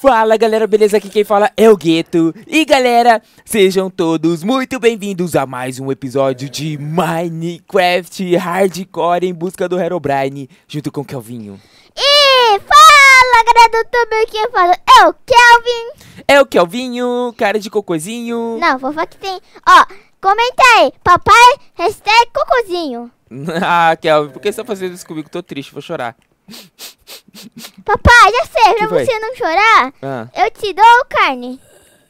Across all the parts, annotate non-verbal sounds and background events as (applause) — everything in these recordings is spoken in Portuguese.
Fala galera, beleza? Aqui quem fala é o Gueto. E galera, sejam todos muito bem-vindos a mais um episódio de Minecraft Hardcore em busca do Herobrine, junto com o Kelvinho. E fala galera do YouTube, quem fala é o Kelvin. É o Kelvinho, cara de cocôzinho. Não, vou falar que tem. Ó, comenta aí, papai, hashtag cocôzinho. (laughs) ah, Kelvin, por que você tá fazendo isso comigo? Tô triste, vou chorar. Papai, já sei, pra você não chorar, ah. eu te dou carne.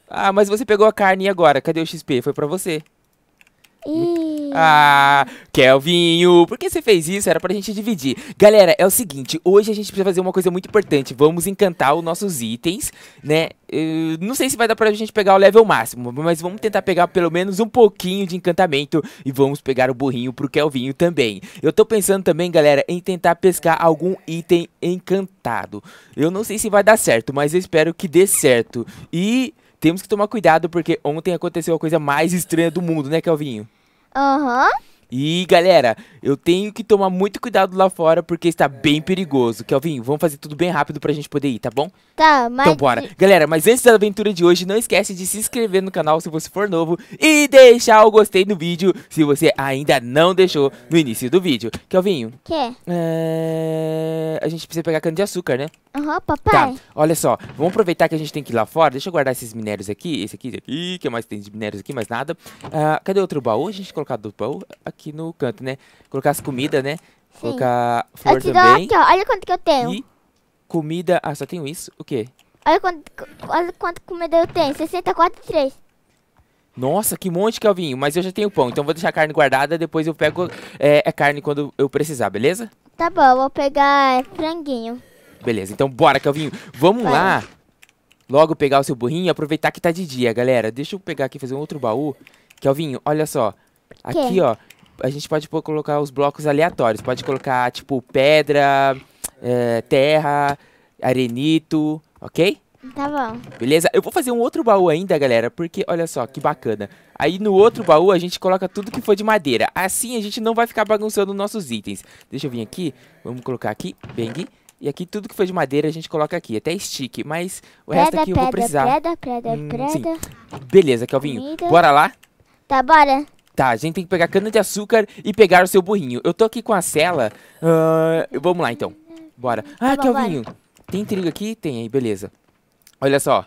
Ah, mas você pegou a carne agora? Cadê o XP? Foi pra você. E... Ah, Kelvinho, por que você fez isso? Era pra gente dividir. Galera, é o seguinte, hoje a gente precisa fazer uma coisa muito importante. Vamos encantar os nossos itens, né? Eu não sei se vai dar pra gente pegar o level máximo, mas vamos tentar pegar pelo menos um pouquinho de encantamento e vamos pegar o burrinho pro Kelvinho também. Eu tô pensando também, galera, em tentar pescar algum item encantado. Eu não sei se vai dar certo, mas eu espero que dê certo. E temos que tomar cuidado porque ontem aconteceu a coisa mais estranha do mundo, né, Kelvinho? Aham. Uhum. E galera, eu tenho que tomar muito cuidado lá fora porque está é. bem perigoso. Kelvin, vamos fazer tudo bem rápido pra gente poder ir, tá bom? Tá, mas... Então bora. Galera, mas antes da aventura de hoje, não esquece de se inscrever no canal se você for novo e deixar o gostei no vídeo se você ainda não deixou no início do vídeo. Kelvin. Que? É... A gente precisa pegar cana de açúcar, né? Aham, uhum, papai. Tá, olha só. Vamos aproveitar que a gente tem que ir lá fora. Deixa eu guardar esses minérios aqui, esse aqui, esse aqui. que mais tem de minérios aqui? Mais nada. Uh, cadê outro baú? A gente colocar do baú aqui no canto, né? colocar as comidas, né? Sim. Colocar flor eu te também. aqui, ó. Olha quanto que eu tenho. E comida... Ah, só tenho isso? O quê? Olha quanto, olha quanto comida eu tenho. 643. Nossa, que monte, Calvinho. Mas eu já tenho pão, então vou deixar a carne guardada. Depois eu pego é, a é carne quando eu precisar, beleza? Tá bom, vou pegar é, franguinho. Beleza, então bora, Calvinho. Vamos Vai. lá. Logo pegar o seu burrinho e aproveitar que tá de dia, galera. Deixa eu pegar aqui e fazer um outro baú. Calvinho, olha só. Aqui, ó a gente pode pô, colocar os blocos aleatórios. Pode colocar, tipo, pedra, é, terra, arenito, ok? Tá bom. Beleza? Eu vou fazer um outro baú ainda, galera, porque olha só, que bacana. Aí no outro baú a gente coloca tudo que for de madeira. Assim a gente não vai ficar bagunçando nossos itens. Deixa eu vir aqui, vamos colocar aqui, bang. E aqui tudo que for de madeira a gente coloca aqui, até stick, mas o preda, resto aqui eu vou precisar. Preda, preda, hum, preda. Beleza, Kelvinho, Comida. bora lá? Tá, bora. Tá, a gente tem que pegar cana de açúcar e pegar o seu burrinho. Eu tô aqui com a cela. Uh, vamos lá, então. Bora. Ah, tá Kelvinho. Tem trigo aqui? Tem aí, beleza. Olha só.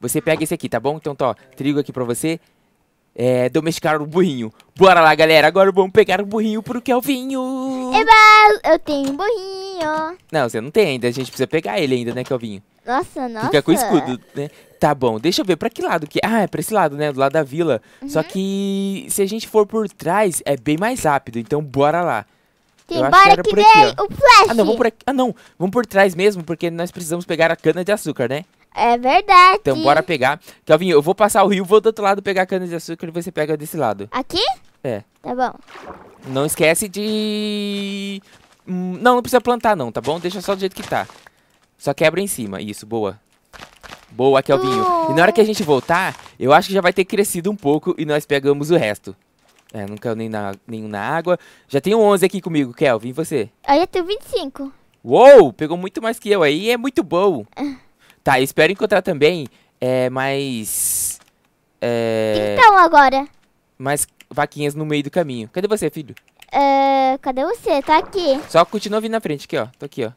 Você pega esse aqui, tá bom? Então, tá, trigo aqui pra você. É, domesticar o burrinho. Bora lá, galera. Agora vamos pegar o burrinho pro Kelvinho. Eba, eu tenho um burrinho. Não, você não tem ainda. A gente precisa pegar ele ainda, né, Kelvinho? Nossa, nossa. Fica com o escudo, né? Tá bom, deixa eu ver, pra que lado que... É. Ah, é pra esse lado, né? Do lado da vila. Uhum. Só que se a gente for por trás, é bem mais rápido. Então, bora lá. Tem eu que, que por aqui, o flash. Ah, não, vamos por aqui. Ah, não. Vamos por trás mesmo, porque nós precisamos pegar a cana de açúcar, né? É verdade. Então, bora pegar. Kelvin, eu vou passar o rio, vou do outro lado pegar a cana de açúcar e você pega desse lado. Aqui? É. Tá bom. Não esquece de... Hum, não, não precisa plantar não, tá bom? Deixa só do jeito que tá. Só quebra em cima. Isso, boa. Boa, Kelvinho. É oh. E na hora que a gente voltar, eu acho que já vai ter crescido um pouco e nós pegamos o resto. É, não caiu nem na, nenhum na água. Já tem 11 aqui comigo, Kelvin. E você? Eu já tenho 25. Uou, pegou muito mais que eu aí. É muito bom. Ah. tá, espero encontrar também é, mais... É... Então agora? Mais vaquinhas no meio do caminho. Cadê você, filho? Uh, cadê você? Tá aqui. Só continua vindo na frente aqui, ó. Tô aqui, ó.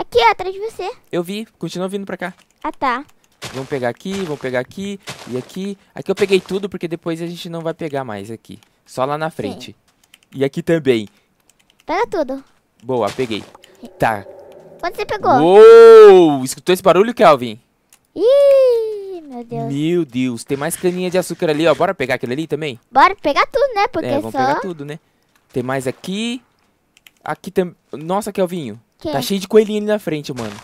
Aqui, atrás de você. Eu vi, continua vindo pra cá. Ah, tá. Vamos pegar aqui, vamos pegar aqui e aqui. Aqui eu peguei tudo, porque depois a gente não vai pegar mais aqui. Só lá na frente. Sim. E aqui também. Pega tudo. Boa, peguei. Tá. Quando você pegou? Uou! Escutou esse barulho, Kelvin? Ih, meu Deus. Meu Deus, tem mais caninha de açúcar ali, ó. Bora pegar aquilo ali também? Bora pegar tudo, né? Porque é, vamos só... pegar tudo, né? Tem mais aqui. Aqui também. Nossa, Kelvinho. Tá cheio de coelhinho ali na frente, mano.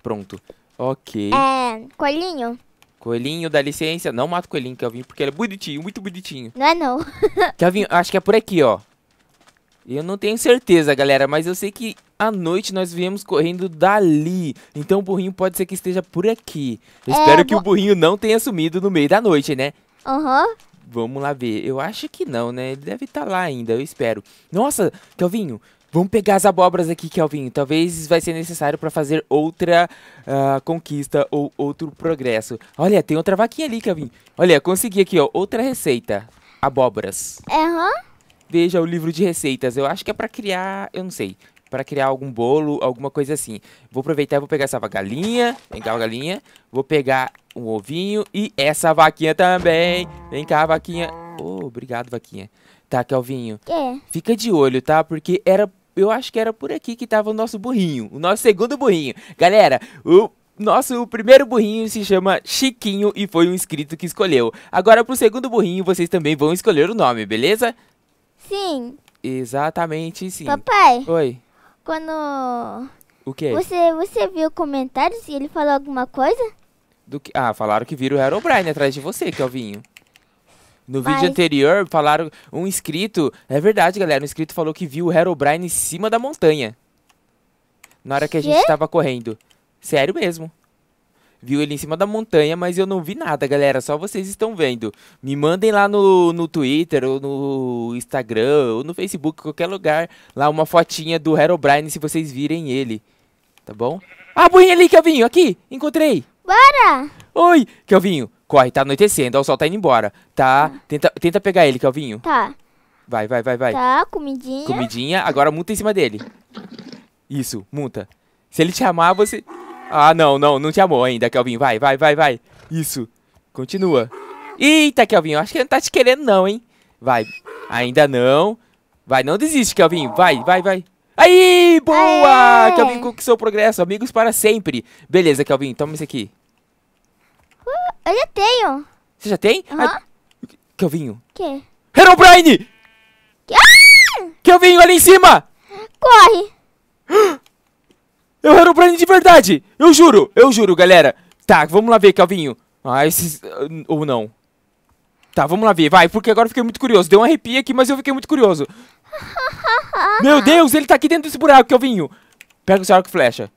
Pronto. Ok. É, coelhinho? Coelhinho, dá licença. Não mata o coelhinho, Kelvin, porque ele é bonitinho, muito bonitinho. Não é não. (laughs) Kelvin, acho que é por aqui, ó. Eu não tenho certeza, galera, mas eu sei que à noite nós viemos correndo dali. Então o burrinho pode ser que esteja por aqui. Eu é, espero que o burrinho não tenha sumido no meio da noite, né? Aham. Uhum. Vamos lá ver. Eu acho que não, né? Ele deve estar tá lá ainda, eu espero. Nossa, Kelvinho, Vamos pegar as abobras aqui, Kelvin. Talvez vai ser necessário para fazer outra uh, conquista ou outro progresso. Olha, tem outra vaquinha ali, Kelvin. Olha, consegui aqui, ó, outra receita. Abobras. Aham. Uhum. Veja o livro de receitas. Eu acho que é para criar, eu não sei, para criar algum bolo, alguma coisa assim. Vou aproveitar e vou pegar essa galinha. Vem cá, galinha. Vou pegar um ovinho e essa vaquinha também. Vem cá, vaquinha. Oh, obrigado, vaquinha. Tá, Kelvinho. É. Fica de olho, tá? Porque era eu acho que era por aqui que tava o nosso burrinho, o nosso segundo burrinho. Galera, o nosso primeiro burrinho se chama Chiquinho e foi um inscrito que escolheu. Agora pro segundo burrinho vocês também vão escolher o nome, beleza? Sim. Exatamente, sim. Papai. Oi. Quando O quê? Você você viu comentários e ele falou alguma coisa? Do que Ah, falaram que viram o Herobrine atrás de você, Kelvinho. No vídeo anterior, falaram um inscrito. É verdade, galera. Um inscrito falou que viu o Herobrine em cima da montanha. Na hora que a gente tava correndo. Sério mesmo. Viu ele em cima da montanha, mas eu não vi nada, galera. Só vocês estão vendo. Me mandem lá no, no Twitter, ou no Instagram, ou no Facebook, qualquer lugar. Lá uma fotinha do Herobrine se vocês virem ele. Tá bom? Ah, põe ali, Kelvinho. Aqui, encontrei. Bora! Oi, Kelvinho. Corre, tá anoitecendo, ó, o sol tá indo embora. Tá, Tenta, tenta pegar ele, Calvinho. Tá. Vai, vai, vai, vai. Tá, comidinha. Comidinha, agora multa em cima dele. Isso, multa. Se ele te amar, você... Ah, não, não, não te amou ainda, Kelvin. Vai, vai, vai, vai. Isso. Continua. Eita, Kelvin, acho que ele não tá te querendo não, hein. Vai. Ainda não. Vai, não desiste, Kelvin. Vai, vai, vai. Aí, boa! Aê. Kelvin conquistou o progresso. Amigos para sempre. Beleza, Kelvin, toma isso aqui. Eu já tenho. Você já tem? Uhum. Ah, Kelvinho. Que? Herobrine! Que? Ah! Kelvinho, ali em cima! Corre! É (gasps) o Herobrine de verdade! Eu juro, eu juro, galera. Tá, vamos lá ver, Kelvinho. Ah, esses... Ah, ou não. Tá, vamos lá ver, vai, porque agora eu fiquei muito curioso. Deu um arrepio aqui, mas eu fiquei muito curioso. (laughs) Meu Deus, ele tá aqui dentro desse buraco, Kelvinho. Pega o seu arco e flecha.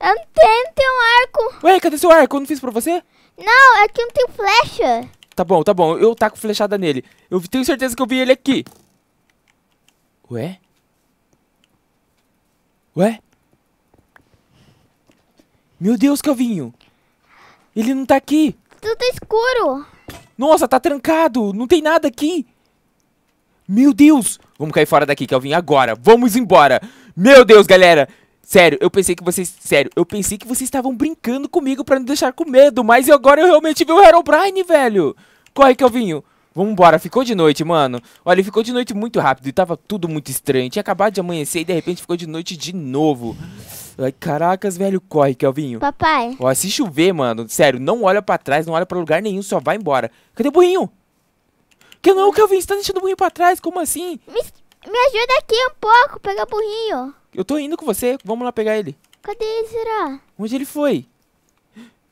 Eu não tenho, tenho um arco. Ué, cadê seu arco? Eu não fiz pra você? Não, aqui é não tem flecha. Tá bom, tá bom. Eu taco flechada nele. Eu tenho certeza que eu vi ele aqui. Ué? Ué? Meu Deus, Calvinho. Ele não tá aqui. Tudo tá escuro. Nossa, tá trancado. Não tem nada aqui. Meu Deus. Vamos cair fora daqui, Calvinho, agora. Vamos embora. Meu Deus, galera. Sério, eu pensei que vocês. Sério, eu pensei que vocês estavam brincando comigo pra me deixar com medo, mas agora eu realmente vi o Herobrine, velho! Corre, Kelvinho! Vambora, ficou de noite, mano. Olha, ficou de noite muito rápido e tava tudo muito estranho. Tinha acabado de amanhecer e de repente ficou de noite de novo. Ai, caracas, velho, corre, Kelvinho. Papai. Ó, se chover, mano, sério, não olha pra trás, não olha pra lugar nenhum, só vai embora. Cadê o burrinho? Que não, Kelvinho, você tá deixando o burrinho pra trás, como assim? Me, me ajuda aqui um pouco, pega o burrinho. Eu tô indo com você. Vamos lá pegar ele. Cadê ele, será? Onde ele foi?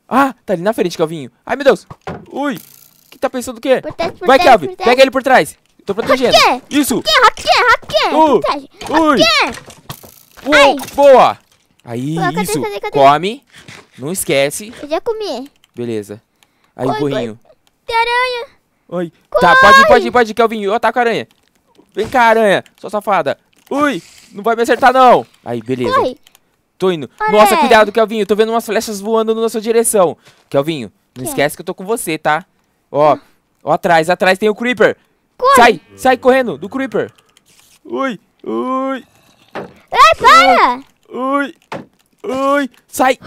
Ah, tá ali na frente, Calvinho. Ai, meu Deus. Ui. Que tá pensando o quê? Protege, protege, Vai, Calvin. Pega ele por trás. Eu tô protegendo. Hacke. Isso. Hacke, hacke, uh. Protege. Ui. Uou, boa. Aí, Pô, isso. Cadê, cadê? Come. Não esquece. Eu já comi. Beleza. Aí, Oi, burrinho. Boi. Tem aranha. Oi. Tá, pode ir, pode ir, pode ir, Calvinho. Eu ataco a aranha. Vem cá, aranha. Sua safada. Ui, não vai me acertar não. Aí, beleza. Corre. Tô indo. Nossa, cuidado, Kelvinho. Tô vendo umas flechas voando na sua direção. Kelvinho, não que é? esquece que eu tô com você, tá? Ó, ah. ó atrás, atrás tem o Creeper. Corre. Sai, sai correndo do Creeper. Ui, ui. Ai, para. Ui, ui. Sai.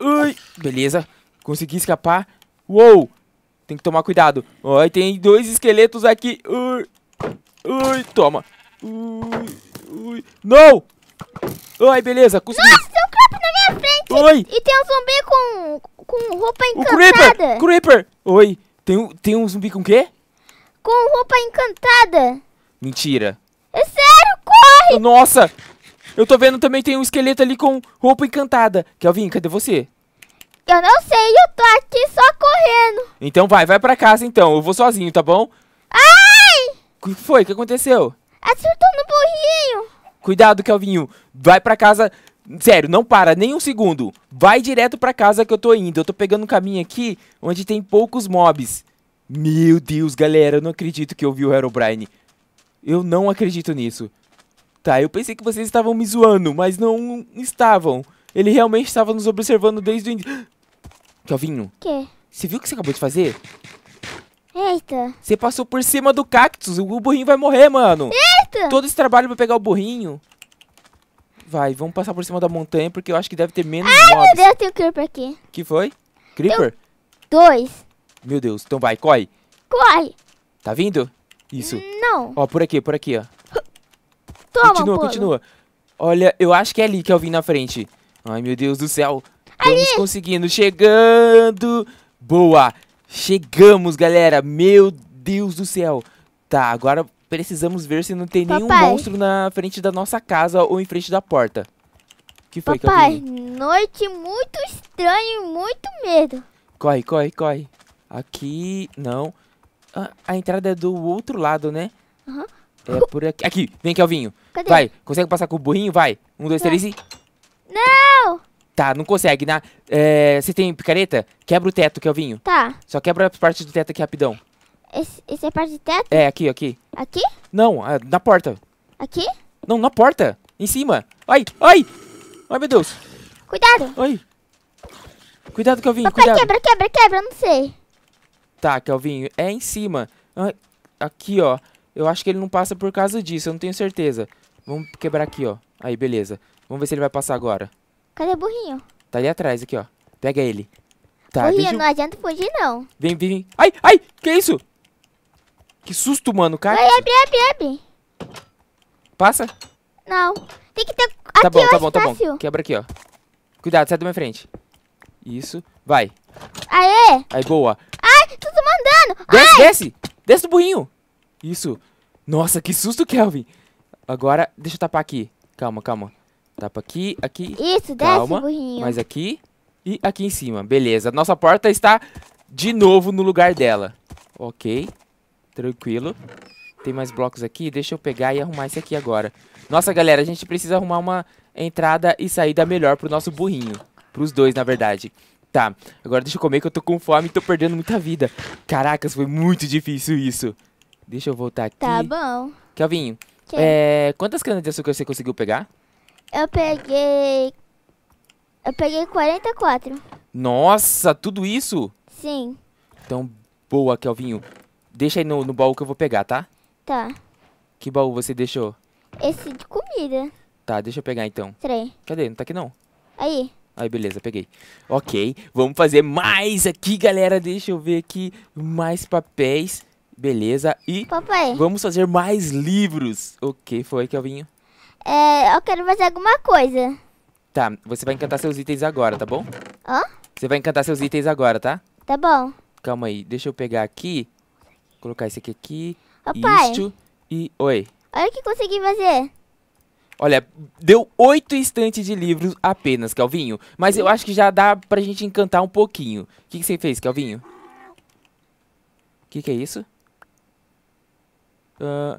Ui. Beleza, consegui escapar. Uou. Tem que tomar cuidado. Ó, tem dois esqueletos aqui. Ui, ui. Toma. Ui. Ui. Não! Ai, beleza, consegui. Nossa, tem um creeper na minha frente. Oi. E tem um zumbi com, com roupa encantada. O creeper, creeper. Oi, tem um, tem um zumbi com o quê? Com roupa encantada. Mentira. É sério, corre. Nossa, eu tô vendo também tem um esqueleto ali com roupa encantada. Kelvin, cadê você? Eu não sei, eu tô aqui só correndo. Então vai, vai pra casa então. Eu vou sozinho, tá bom? Ai! O que foi? O que aconteceu? Acertou no burrinho. Cuidado, Kelvinho. Vai pra casa. Sério, não para nem um segundo. Vai direto pra casa que eu tô indo. Eu tô pegando um caminho aqui onde tem poucos mobs. Meu Deus, galera, eu não acredito que eu vi o Herobrine. Eu não acredito nisso. Tá, eu pensei que vocês estavam me zoando, mas não estavam. Ele realmente estava nos observando desde o início. (gasps) Kelvinho. Quê? Você viu o que você acabou de fazer? Eita. Você passou por cima do cactus. O burrinho vai morrer, mano. Eita porta. Todo esse trabalho pra pegar o burrinho. Vai, vamos passar por cima da montanha, porque eu acho que deve ter menos Ai, mobs. meu Deus, tem um Creeper aqui. Que foi? Creeper? Eu... Dois. Meu Deus, então vai, corre. Corre. Tá vindo? Isso. Não. Ó, por aqui, por aqui, ó. Toma, Continua, continua. Olha, eu acho que é ali que eu é vim na frente. Ai, meu Deus do céu. Estamos conseguindo, chegando. Boa. Chegamos, galera. Meu Deus do céu. Tá, agora Precisamos ver se não tem Papai. nenhum monstro na frente da nossa casa ou em frente da porta. Que foi, Papai, que noite muito estranha e muito medo. Corre, corre, corre. Aqui, não. a entrada é do outro lado, né? Uhum. É por aqui. Aqui, vem, Kelvinho. Cadê? Vai, consegue passar com o burrinho? Vai. Um, dois, não. três e... Não! Tá, não consegue, né? É, você tem picareta? Quebra o teto, Kelvinho. Tá. Só quebra as partes do teto aqui rapidão. Esse, esse é parte de teto? É, aqui, aqui. Aqui? Não, é, na porta. Aqui? Não, na porta. Em cima. Ai, ai! Ai, meu Deus. Cuidado. Ai. Cuidado, Kelvin, Papai, cuidado. quebra, quebra, quebra, não sei. Tá, Kelvin, é em cima. Aqui, ó. Eu acho que ele não passa por causa disso, eu não tenho certeza. Vamos quebrar aqui, ó. Aí, beleza. Vamos ver se ele vai passar agora. Cadê o burrinho? Tá ali atrás, aqui, ó. Pega ele. Tá, burrinho, eu... não adianta fugir, não. Vem, vem. Ai, ai, que isso? Que susto, mano. Cara. Vai, abre, abre, abre. Passa? Não. Tem que ter... Tá, tá bom, tá bom, tá bom. Quebra aqui, ó. Cuidado, sai da minha frente. Isso. Vai. Aê. Aí, boa. Ai, tá mandando. Desce, Ai. desce. Desce do burrinho. Isso. Nossa, que susto, Kelvin. Agora, deixa eu tapar aqui. Calma, calma. Tapa aqui, aqui. Isso, calma. do burrinho. Mais aqui e aqui em cima. Beleza. Nossa porta está de novo no lugar dela. Ok. Tranquilo. Tem mais blocos aqui. Deixa eu pegar e arrumar esse aqui agora. Nossa, galera, a gente precisa arrumar uma entrada e saída melhor pro nosso burrinho. Pros dois, na verdade. Tá, agora deixa eu comer que eu tô com fome e tô perdendo muita vida. Caracas, foi muito difícil isso. Deixa eu voltar aqui. Tá bom. Kelvin, é, quantas canas de açúcar você conseguiu pegar? Eu peguei... Eu peguei 44. Nossa, tudo isso? Sim. Então, boa, Kelvinho. Deixa aí no, no baú que eu vou pegar, tá? Tá. Que baú você deixou? Esse de comida. Tá, deixa eu pegar então. Três. Cadê? Não tá aqui não. Aí. Aí, beleza, peguei. Ok, vamos fazer mais aqui, galera. Deixa eu ver aqui mais papéis. Beleza, e Papai. vamos fazer mais livros. O que foi, Kelvinho? É, eu quero fazer alguma coisa. Tá, você vai encantar seus itens agora, tá bom? Hã? Você vai encantar seus itens agora, tá? Tá bom. Calma aí, deixa eu pegar aqui. Colocar esse aqui aqui. Opa, isto e... Oi. Olha o que consegui fazer. Olha, deu oito estantes de livros apenas, Calvinho. Mas eu acho que já dá pra gente encantar um pouquinho. O que, que, você fez, Calvinho? O que, que, é isso? Uh...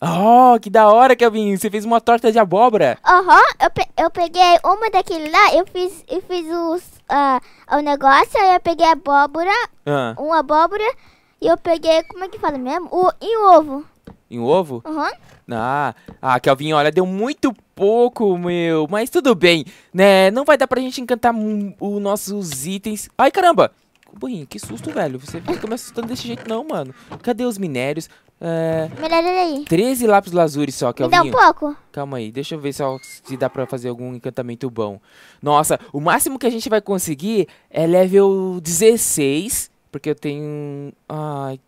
Oh, que da hora, Calvinho. Você fez uma torta de abóbora. Aham, uhum, eu, pe eu peguei uma daquele lá, eu fiz, eu fiz os, uh, o negócio, aí eu peguei abóbora, uhum. uma abóbora... E eu peguei, como é que fala mesmo? O, em ovo. Em ovo? Aham. Uhum. Ah, ah, Kelvin, olha, deu muito pouco, meu. Mas tudo bem, né? Não vai dar pra gente encantar os nossos itens. Ai, caramba! Boinha, que susto, velho. Você fica me assustando desse jeito não, mano. Cadê os minérios? É... Minério aí. 13 lápis lazuli só, Kelvin. o dá um pouco. Calma aí, deixa eu ver se, se dá pra fazer algum encantamento bom. Nossa, o máximo que a gente vai conseguir é level 16 porque eu tenho... Ai...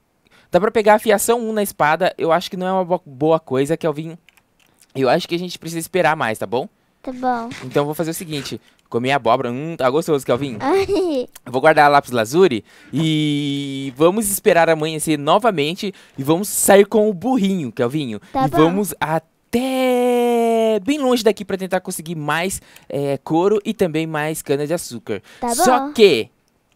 Dá pra pegar a afiação 1 na espada. Eu acho que não é uma boa coisa, Kelvin. Eu acho que a gente precisa esperar mais, tá bom? Tá bom. Então vou fazer o seguinte. Comer abóbora. Hum, tá gostoso, Kelvin. Ai. (laughs) Vou guardar a lápis lazuli e vamos esperar amanhecer novamente e vamos sair com o burrinho, Kelvinho. Tá e bom. vamos até bem longe daqui para tentar conseguir mais é, couro e também mais cana de açúcar. Tá Só bom. que,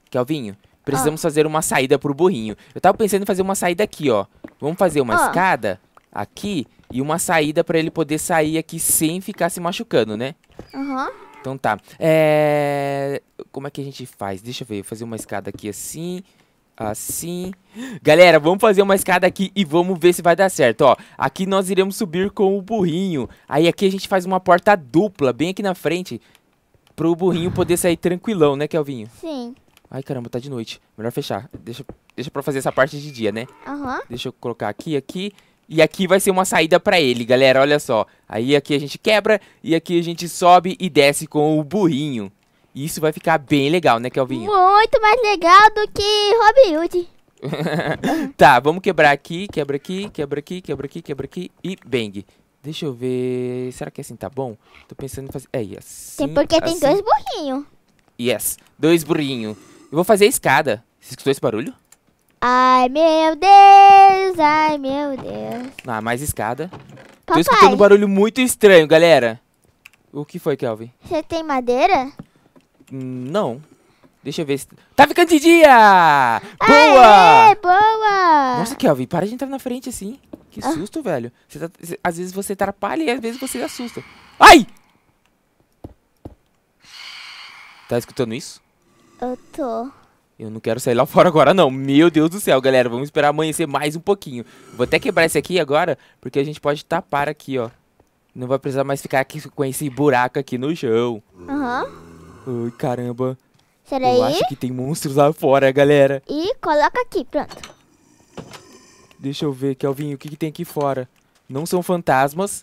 Kelvinho, Precisamos ah. fazer uma saída pro burrinho. Eu tava pensando em fazer uma saída aqui, ó. Vamos fazer uma ah. escada aqui e uma saída para ele poder sair aqui sem ficar se machucando, né? Aham. Uhum. Então tá. É... Como é que a gente faz? Deixa eu ver. Vou fazer uma escada aqui assim. Assim. Galera, vamos fazer uma escada aqui e vamos ver se vai dar certo, ó. Aqui nós iremos subir com o burrinho. Aí aqui a gente faz uma porta dupla, bem aqui na frente. Pro burrinho poder sair tranquilão, né, Kelvinho? Sim. Ai, caramba, tá de noite. Melhor fechar. Deixa, deixa pra fazer essa parte de dia, né? Aham. Uhum. Deixa eu colocar aqui, aqui. E aqui vai ser uma saída pra ele, galera. Olha só. Aí aqui a gente quebra e aqui a gente sobe e desce com o burrinho. Isso vai ficar bem legal, né, Kelvinho? Muito mais legal do que Robin Hood. (laughs) tá, vamos quebrar aqui, quebra aqui, quebra aqui, quebra aqui, quebra aqui e bang. Deixa eu ver... Será que é assim tá bom? Tô pensando em fazer... É, assim, Tem porque assim. tem dois burrinhos. Yes, dois burrinhos. Eu vou fazer a escada. Você escutou esse barulho? Ai, meu Deus, ai, meu Deus. Ah, mais escada. Papai. Tô escutando um barulho muito estranho, galera. O que foi, Kelvin? Você tem madeira? Não. Deixa eu ver se... Tá ficando de dia! Boa! Aê, boa! Nossa, Kelvin, para de entrar na frente assim. Que ah. susto, ah. velho. Tá... Às vezes você atrapalha e às vezes você assusta. Ai! Tá escutando isso? Eu tô. Eu não quero sair lá (laughs) fora agora, não. Meu Deus do céu, galera. Vamos esperar amanhecer mais um pouquinho. Vou até quebrar esse aqui agora, porque a gente pode tapar aqui, ó. Não vai precisar mais ficar aqui com esse buraco aqui no chão. Aham. Uhum. Ai, caramba. Será Eu aí? acho que tem monstros lá fora, galera. E coloca aqui, pronto. Deixa eu ver, Kelvinho, o que, que tem aqui fora? Não são fantasmas.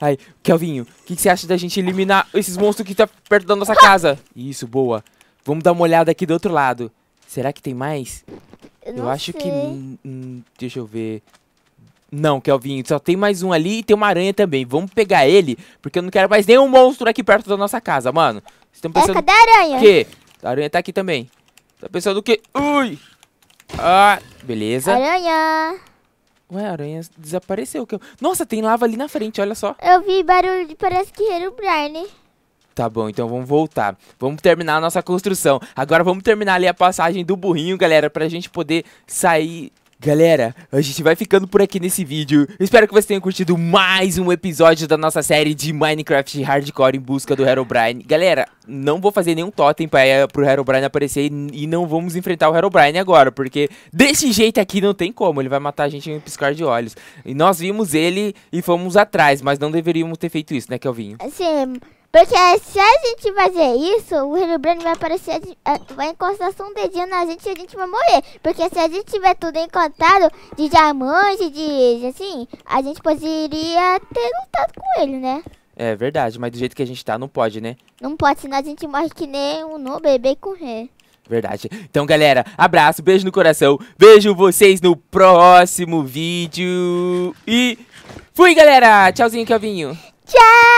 Ai, Kelvinho, o que, que você acha da gente eliminar esses monstros que tá perto da nossa (laughs) casa? Isso, boa. Vamos dar uma olhada aqui do outro lado. Será que tem mais? Eu, eu acho sei. que... Hum, deixa eu ver. Não, Kelvin, só tem mais um ali e tem uma aranha também. Vamos pegar ele, porque eu não quero mais nenhum monstro aqui perto da nossa casa, mano. Estão pensando... É, cadê a aranha? O Que? A aranha tá aqui também. Tá pensando o quê? Ui! Ah, beleza. Aranha! Ué, a aranha desapareceu. Nossa, tem lava ali na frente, olha só. Eu vi barulho, parece que era o Brian. Tá bom, então vamos voltar. Vamos terminar a nossa construção. Agora vamos terminar ali a passagem do burrinho, galera, pra gente poder sair Galera, a gente vai ficando por aqui nesse vídeo. espero que vocês tenham curtido mais um episódio da nossa série de Minecraft Hardcore em busca do Herobrine. Galera, não vou fazer nenhum totem para eh, pro Herobrine aparecer e, e não vamos enfrentar o Herobrine agora, porque desse jeito aqui não tem como, ele vai matar a gente em um piscar de olhos. E nós vimos ele e fomos atrás, mas não deveríamos ter feito isso, né, Kelvinho? Sim. Porque se a gente fazer isso, o Herobrine vai aparecer, ah, vai encostar só um dedinho na gente e a gente vai morrer. Porque se a gente tiver tudo encantado de diamante, de assim, a gente poderia ter lutado com ele, né? É verdade, mas do jeito que a gente tá, não pode, né? Não pode, senão a gente morre que nem um no bebê correr. Verdade. Então, galera, abraço, beijo no coração. Vejo vocês no próximo vídeo. E fui, galera! Tchauzinho, Kelvinho. Tchau!